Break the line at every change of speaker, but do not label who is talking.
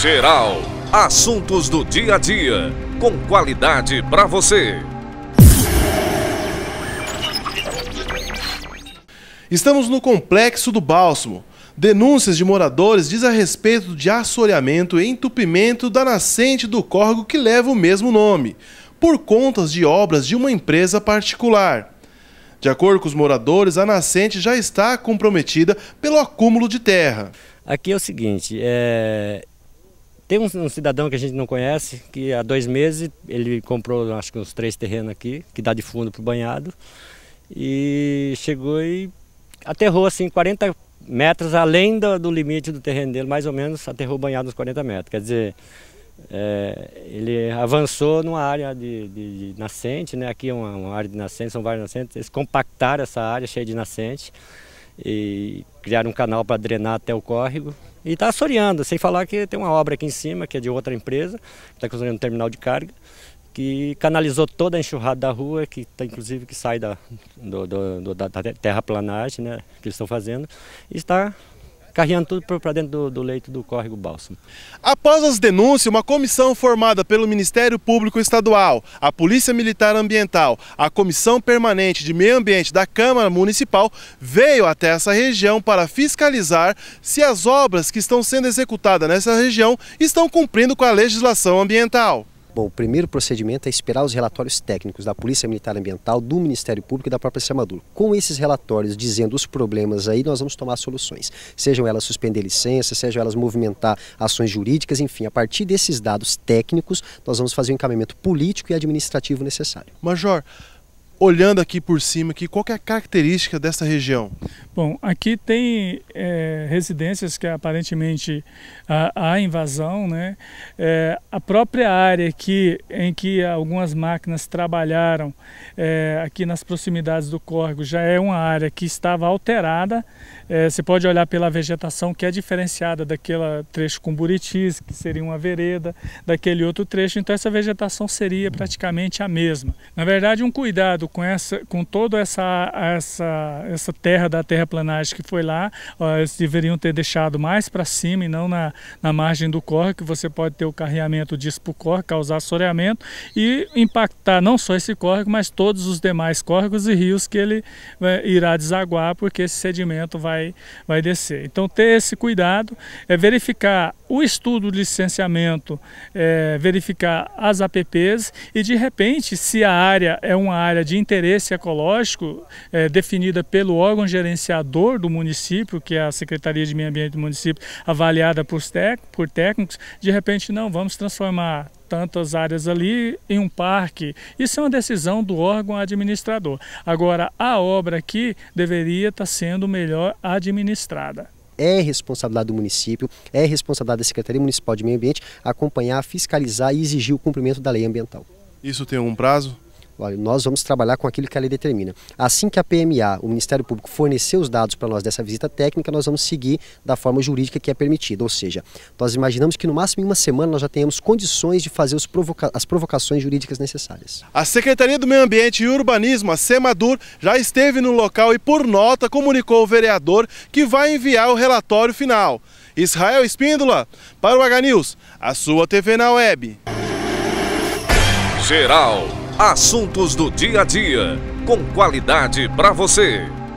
Geral, assuntos do dia a dia, com qualidade para você.
Estamos no complexo do Bálsamo. Denúncias de moradores diz a respeito de assoreamento e entupimento da nascente do córrego que leva o mesmo nome, por contas de obras de uma empresa particular. De acordo com os moradores, a nascente já está comprometida pelo acúmulo de terra. Aqui é o
seguinte, é, tem um, um, cidadão que a gente não conhece, que há dois meses ele comprou acho que uns três terrenos aqui, que dá de fundo para o banhado, e chegou e aterrou assim 40 metros além do, do, limite do terreno dele, mais ou menos aterrou o banhado uns 40 metros. Quer dizer, é, ele avançou numa área de, de, de nascente, né? aqui é uma, uma área de nascente, são várias nascentes, eles compactaram essa área cheia de nascente e criaram um canal para drenar até o córrego. E está assoreando, sem falar que tem uma obra aqui em cima, que é de outra empresa, que está construindo um terminal de carga, que canalizou toda a enxurrada da rua, que tá, inclusive que sai da, do, do, do, da terraplanagem né, que eles estão fazendo, e está carregando tudo para dentro do, do leito do córrego Bálsamo. Após as denúncias, uma comissão formada pelo Ministério Público
Estadual, a Polícia Militar Ambiental, a Comissão Permanente de Meio Ambiente da Câmara Municipal veio até essa região para fiscalizar se as obras que estão sendo executadas nessa região estão cumprindo com a legislação ambiental. Bom, o primeiro
procedimento é esperar os relatórios técnicos da Polícia Militar Ambiental, do Ministério Público e da própria Semadur. Com esses relatórios dizendo os problemas aí, nós vamos tomar soluções. Sejam elas suspender licença, sejam elas movimentar ações jurídicas, enfim, a partir desses dados técnicos, nós vamos fazer o encaminhamento
político e administrativo necessário. Major, olhando aqui por cima, aqui, qual é a característica dessa região?
Bom, aqui tem é, residências que aparentemente há, invasão, né? É, a própria área aqui em que algumas máquinas trabalharam é, aqui nas proximidades do córrego já é uma área que estava alterada. É, você pode olhar pela vegetação que é diferenciada daquela trecho com buritis, que seria uma vereda, daquele outro trecho. Então essa vegetação seria praticamente a mesma. Na verdade, um cuidado com essa, com toda essa essa essa terra da terra terraplanagem que foi lá, ó, eles deveriam ter deixado mais para cima e não na, na margem do córrego, que você pode ter o carreamento disso para o córrego, causar assoreamento e impactar não só esse córrego, mas todos os demais córregos e rios que ele é, irá desaguar, porque esse sedimento vai, vai descer. Então ter esse cuidado, é verificar o estudo de licenciamento, é, verificar as APPs e, de repente, se a área é uma área de interesse ecológico é, definida pelo órgão gerenciador do município, que é a Secretaria de Meio Ambiente do município, avaliada por, tec, por técnicos, de repente, não, vamos transformar tantas áreas ali em um parque. Isso é uma decisão do órgão administrador. Agora, a obra aqui deveria estar sendo melhor administrada
é responsabilidade do município, é responsabilidade da Secretaria Municipal de Meio Ambiente acompanhar, fiscalizar e exigir o cumprimento da lei ambiental. Isso tem um prazo? Olha, nós vamos trabalhar com aquilo que a lei determina. Assim que a PMA, o Ministério Público, fornecer os dados para nós dessa visita técnica, nós vamos seguir da forma jurídica que é permitida. Ou seja, nós imaginamos que no máximo em uma semana nós já tenhamos condições de fazer provoca as provocações
jurídicas necessárias. A Secretaria do Meio Ambiente e Urbanismo, a SEMADUR, já esteve no local e, por nota, comunicou ao vereador que vai enviar o relatório final. Israel Espíndola, para o H News, a sua TV na web.
Geral Assuntos do dia a dia, com qualidade para você.